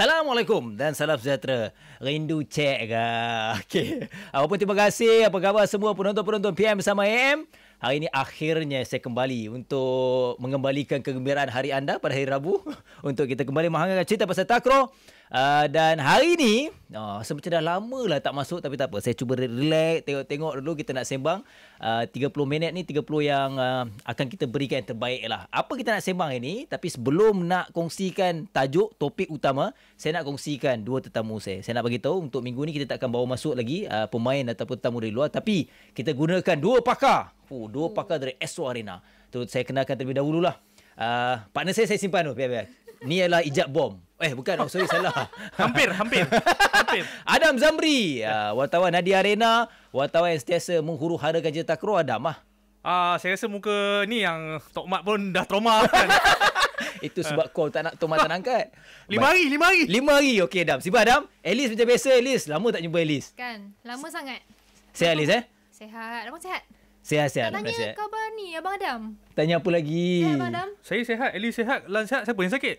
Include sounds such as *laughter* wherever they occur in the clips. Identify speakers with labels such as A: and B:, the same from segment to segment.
A: Assalamualaikum dan salam sejahtera. Rindu cek ke? *laughs* Okey. Apa pun terima kasih. Apa khabar semua penonton-penonton PM bersama AM? Hari ini akhirnya saya kembali untuk mengembalikan kegembiraan hari anda pada hari Rabu. *laughs* Untuk kita kembali menghangatkan cerita pasal takro. Uh, dan hari ini uh, sebenarnya dah lama lah tak masuk tapi tak apa. Saya cuba relax, tengok-tengok dulu kita nak sembang. Ah, uh, 30 minit ni, 30 yang uh, akan kita berikan yang terbaik lah. Apa kita nak sembang ini? Tapi sebelum nak kongsikan tajuk, topik utama, saya nak kongsikan dua tetamu saya. Saya nak bagi tahu untuk minggu ni kita tak akan bawa masuk lagi uh, pemain ataupun tetamu dari luar. Tapi kita gunakan dua pakar. Uh, dua hmm. pakar dari SO Arena. Terus saya kenalkan terlebih dahulu lah. Uh, partner saya, saya simpan tu. Ni ialah Ijab Bomb. Eh bukan oh, Sorry salah *laughs* Hampir Hampir Hampir *laughs* Adam Zamri uh, Wartawan Nadia Arena Wartawan yang setiasa Menghuru harakan cerita kru Adam lah uh, Saya rasa muka
B: ni yang Tok Mat pun dah
A: trauma kan *laughs* Itu sebab uh. call tak nak Tomat tak nak angkat. Lima hari, lima hari. Lima hari, okey Adam. Sibar Adam. Elis macam biasa, Elis. Lama tak jumpa Elis.
C: Kan, lama sangat. Sihat Elis eh? Sihat. Abang sihat?
A: Sihat, sihat. Tak tanya sihat.
C: khabar ni, Abang Adam.
A: Tanya apa lagi? Ya Abang Adam. Saya sihat, Elis sihat. Lan sihat, siapa yang sakit?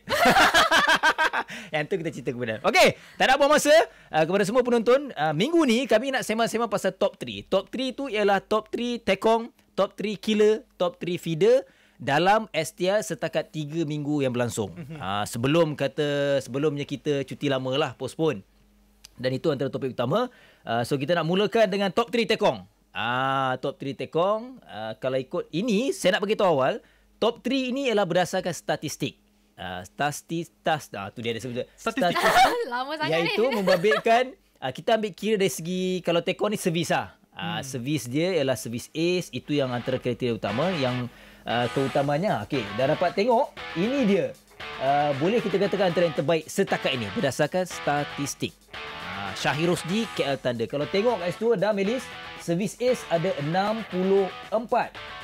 A: Yang tu kita cerita kemudian. Okay Tak nak buang masa uh, Kepada semua penonton uh, Minggu ni kami nak sema-sema pasal top 3 Top 3 tu ialah top 3 tekong Top 3 killer Top 3 feeder dalam STR setakat 3 minggu yang berlangsung. Mhm. Ha, sebelum kata sebelumnya kita cuti lama lah postpone. Dan itu antara topik utama. Uh, so kita nak mulakan dengan top 3 tekong. Ah, top 3 tekong. Uh, kalau ikut ini, saya nak beritahu awal. Top 3 ini ialah berdasarkan statistik. Uh, statistas ah tu dia ada sebut statistik
C: *laughs* lama sangat iaitu ni.
A: membabitkan uh, *laughs* kita ambil kira dari segi kalau tekon ni servis lah. ah hmm. servis dia ialah servis ace itu yang antara kriteria utama yang uh, keutamanya okey dah dapat tengok ini dia uh, boleh kita katakan antara yang terbaik setakat ini berdasarkan statistik uh, Syahir Rosdi KL Tanda kalau tengok kat situ dah Melis servis ace ada 64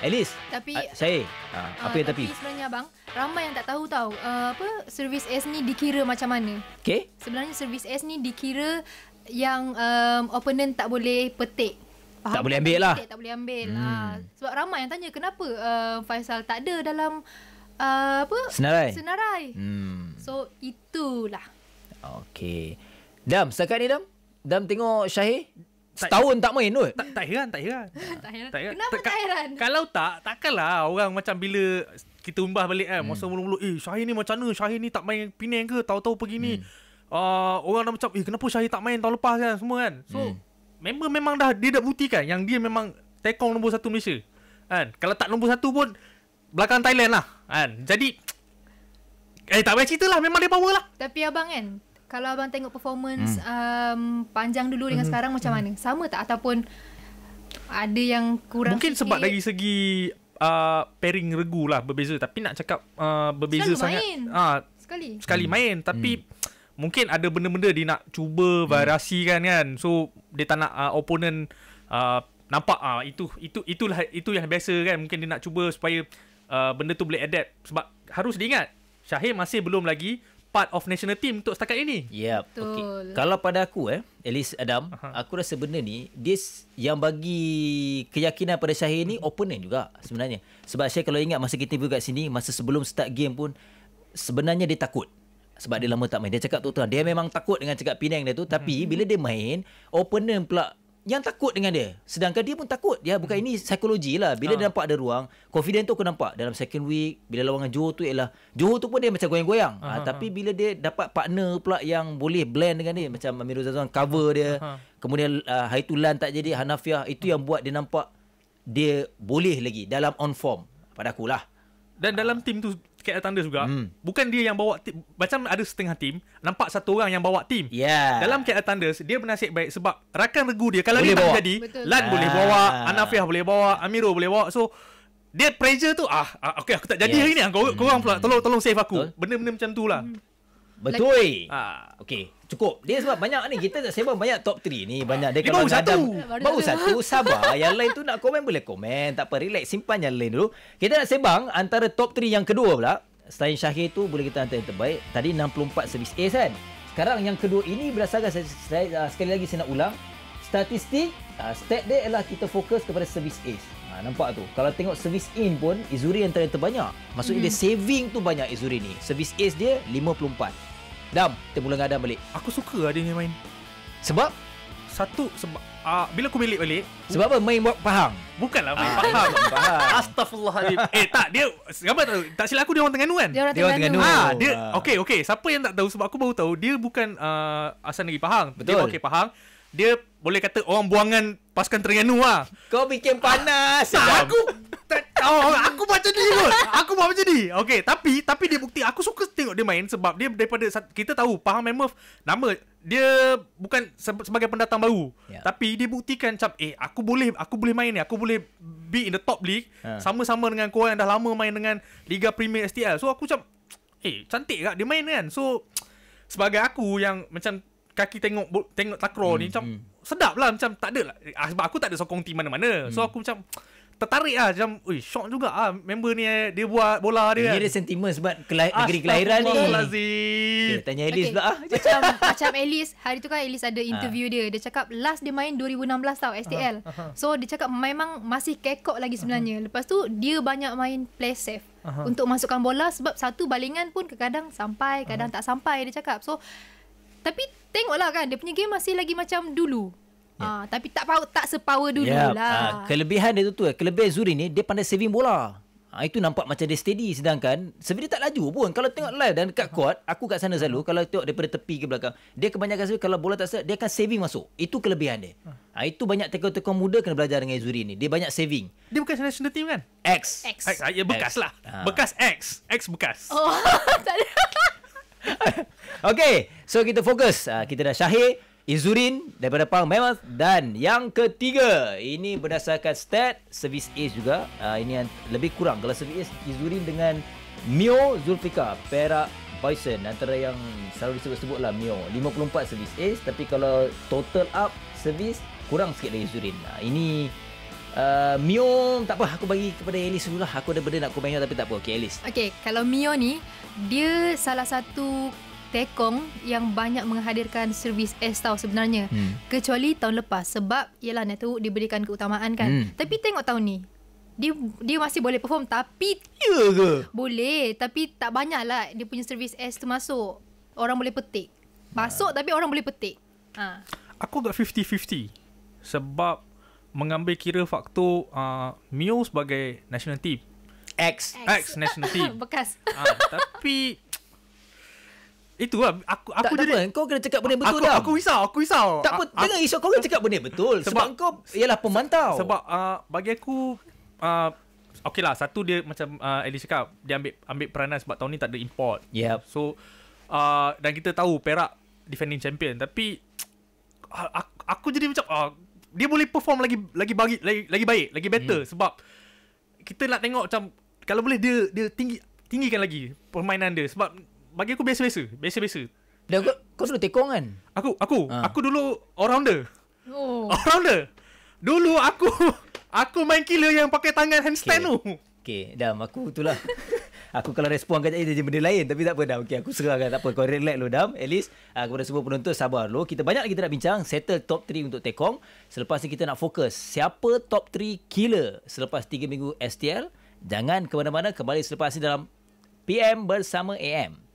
A: At least Tapi uh, Saya uh, uh, Apa yang tapi Tapi
C: sebenarnya abang Ramai yang tak tahu tahu uh, Apa Servis S ni dikira macam mana Okay Sebenarnya servis S ni dikira Yang um, Opponent tak boleh petik Faham? Tak boleh ambil lah petik, Tak boleh ambil hmm. uh, Sebab ramai yang tanya Kenapa uh, Faisal tak ada dalam uh, Apa Senarai Senarai
A: hmm.
C: So itulah
A: Okay Dam setakat ni Dam Dam tengok Syahir Setahun tak main tu? tak, tak heran Tak heran
C: *laughs* tak heran. Kenapa tak heran Kalau
B: tak Takkanlah orang macam bila Kita umbah balik kan hmm. Masa mula-mula Eh Syahir ni macam mana Syahir ni tak main Penang ke Tahu-tahu pergi ni hmm. ah, Orang dah macam Eh kenapa Syahir tak main Tahun lepas kan Semua kan So hmm. Member memang dah Dia dah buktikan Yang dia memang Tekong nombor satu Malaysia kan? Kalau tak nombor satu pun Belakang Thailand lah kan? Jadi Eh tak payah cerita
C: lah Memang dia power lah Tapi abang kan kalau abang tengok performance hmm. um, panjang dulu dengan hmm. sekarang macam hmm. mana? Sama tak ataupun ada yang kurang Mungkin sebab dari
B: segi uh, pairing regu lah berbeza tapi nak cakap uh, berbeza Selalu sangat. Main. Uh, sekali. Sekali hmm. main tapi hmm. mungkin ada benda-benda dia nak cuba hmm. variasi kan kan. So dia tak nak uh, opponent uh, nampak uh, itu itu itulah itu yang biasa kan mungkin dia nak cuba supaya uh, benda tu boleh adapt sebab harus diingat Syahir masih belum
A: lagi part of national team untuk setakat ini. Ya, yep. okey. Kalau pada aku eh, at least Adam, Aha. aku rasa benda ni this yang bagi keyakinan pada Syahir ni opponent juga sebenarnya. Sebab saya kalau ingat masa kita berkat sini, masa sebelum start game pun sebenarnya dia takut. Sebab dia lama tak main. Dia cakap tu tuan, dia memang takut dengan cakap Penang dia tu, tapi hmm. bila dia main, opponent pula yang takut dengan dia. Sedangkan dia pun takut. Ya, bukan hmm. ini psikologi lah. Bila ha. dia nampak ada ruang, confident tu aku nampak. Dalam second week, bila lawangan Johor tu ialah, Johor tu pun dia macam goyang-goyang. Ha, tapi bila dia dapat partner pula yang boleh blend dengan dia, macam Amirul Zazwan cover dia, ha. kemudian uh, Haitulan tak jadi, Hanafiah, itu ha. yang buat dia nampak dia boleh lagi dalam on form. Pada akulah.
B: Dan dalam tim tu KL Thunder juga mm. Bukan dia yang bawa tim Macam ada setengah tim Nampak satu orang yang bawa tim yeah. Dalam KL Thunder Dia bernasib baik Sebab rakan regu dia Kalau boleh dia bawa. tak jadi Lan ah. boleh bawa Anafiah boleh bawa Amiro boleh bawa So Dia pressure tu ah, ah Okay aku tak jadi yes. hari ni ah, Kor- mm. Korang pula hmm. tolong, tolong save aku Benda-benda macam tu lah
A: mm. Betul. Lagi. Ah. Okey. Cukup. Dia sebab banyak ni. Kita tak sebab banyak top 3 ni. Banyak. Dia, dia eh, baru satu. Baru satu. Sabar. *laughs* yang lain tu nak komen boleh komen. Tak apa. Relax. Simpan yang lain dulu. Kita nak sebang antara top 3 yang kedua pula. Selain Syahir tu boleh kita hantar yang terbaik. Tadi 64 servis ace kan? Sekarang yang kedua ini berdasarkan saya, saya, saya sekali lagi saya nak ulang. Statistik. Uh, stat dia ialah kita fokus kepada servis a. Ha, nampak tu. Kalau tengok servis in pun Izuri yang terbanyak. Maksudnya hmm. dia saving tu banyak Izuri ni. Servis a dia 54. Dam, kita mula dengan Adam balik. Aku suka ada lah yang main. Sebab? Satu, sebab
B: Uh, bila aku milik balik
A: Sebab apa main buat Pahang?
B: Bukanlah main uh, Pahang, pahang. Astaghfirullahaladzim *laughs* Eh tak dia Gambar tak Tak silap aku dia orang Tengganu kan? Dia orang Tengganu ah, dia, Okay okay Siapa yang tak tahu Sebab aku baru tahu Dia bukan uh, asal negeri Pahang Betul. Dia okay Pahang Dia boleh kata orang buangan Pasukan Tengganu lah Kau bikin panas ah, Tak aku oh, aku buat macam pun. Aku buat macam Okay, tapi tapi dia bukti. Aku suka tengok dia main sebab dia daripada kita tahu Pahang Mammoth nama dia bukan sebagai pendatang baru. Yeah. Tapi dia buktikan macam eh aku boleh aku boleh main ni. Aku boleh be in the top league huh. Ha. sama-sama dengan kau yang dah lama main dengan Liga Premier STL. So aku macam eh cantik kak dia main kan. So sebagai aku yang macam kaki tengok tengok takraw mm, ni hmm, macam mm. sedap lah macam tak ada lah. Ah, sebab aku tak ada sokong team mana-mana. Mm. So hmm. aku macam tertarik lah Macam Ui shock juga ah Member ni eh, Dia buat bola dia Ini ada kan. dia sentimen sebab kelai- ah, Negeri kelahiran ni
A: Astagfirullahaladzim okay, Tanya Alice okay. pula ah.
C: Macam Macam Alice *laughs* Hari tu kan Alice ada interview ha. dia Dia cakap Last dia main 2016 tau STL ha. Ah, ha. So dia cakap Memang masih kekok lagi sebenarnya ha. Lepas tu Dia banyak main play safe Aha. Untuk masukkan bola Sebab satu balingan pun Kadang sampai Kadang Aha. tak sampai Dia cakap So Tapi tengoklah kan Dia punya game masih lagi macam dulu Ya. Ah, tapi tak power tak sepower dulu yeah. lah. Uh,
A: kelebihan dia tu tu, eh. kelebihan Zuri ni dia pandai saving bola. Ha, itu nampak macam dia steady sedangkan sebenarnya dia tak laju pun kalau tengok live dan dekat court aku kat sana selalu kalau tengok daripada tepi ke belakang dia kebanyakan sebab kalau bola tak set dia akan saving masuk itu kelebihan dia ha, itu banyak tekan-tekan muda kena belajar dengan Zuri ni dia banyak saving dia bukan national team kan X
B: X ha, ya bekas lah ha. bekas X X bekas oh *laughs* tak ada
A: *laughs* okay so kita fokus ha, kita dah Syahir Izurin daripada Pang Mammoth dan yang ketiga ini berdasarkan stat service ace juga uh, ini yang lebih kurang kalau service ace Izurin dengan Mio Zulfika Perak Bison antara yang selalu disebut-sebut lah Mio 54 service ace tapi kalau total up service kurang sikit dari Izurin uh, ini Uh, Mio tak apa aku bagi kepada Alice dulu lah aku ada benda nak komen tapi tak apa okay, Alice
C: okay, kalau Mio ni dia salah satu Tekong yang banyak menghadirkan servis S-Tau sebenarnya hmm. kecuali tahun lepas sebab ialah itu diberikan keutamaan kan hmm. tapi tengok tahun ni dia dia masih boleh perform tapi ya ke boleh tapi tak banyak lah dia punya servis S tu masuk orang boleh petik masuk tapi orang boleh petik ha.
B: aku agak 50-50 sebab mengambil kira faktor uh, Mio sebagai national team X X, X national team *laughs* bekas uh,
A: tapi itu lah aku aku tak, jadi tak kau kena cakap benda betul aku, dah. Aku risau, aku risau. Tak apa, dengar isu kau kena cakap benda betul sebab, sebab kau ialah pemantau. Sebab
B: uh, bagi aku uh, Okay lah satu dia macam uh, Alice cakap dia ambil ambil peranan sebab tahun ni tak ada import. Yep. So uh, dan kita tahu Perak defending champion tapi aku, aku jadi macam uh, dia boleh perform lagi lagi bagi lagi, lagi baik, lagi better hmm. sebab kita nak tengok macam kalau boleh dia dia tinggi tinggikan lagi permainan dia sebab bagi aku biasa-biasa, biasa-biasa.
A: Dan kau kau dulu tekong kan? Aku aku ha. aku dulu all rounder. Oh. All rounder. Dulu aku aku main killer yang pakai tangan handstand okay. tu. Okey, dah aku itulah. *laughs* aku kalau respon kat dia jadi benda lain tapi tak apa dah. Okey, aku serahkan tak apa. Kau relax lu dam. At least uh, kepada semua penonton sabar dulu. Kita banyak lagi kita nak bincang settle top 3 untuk tekong. Selepas ni kita nak fokus siapa top 3 killer selepas 3 minggu STL. Jangan ke mana-mana kembali selepas ni dalam PM bersama AM.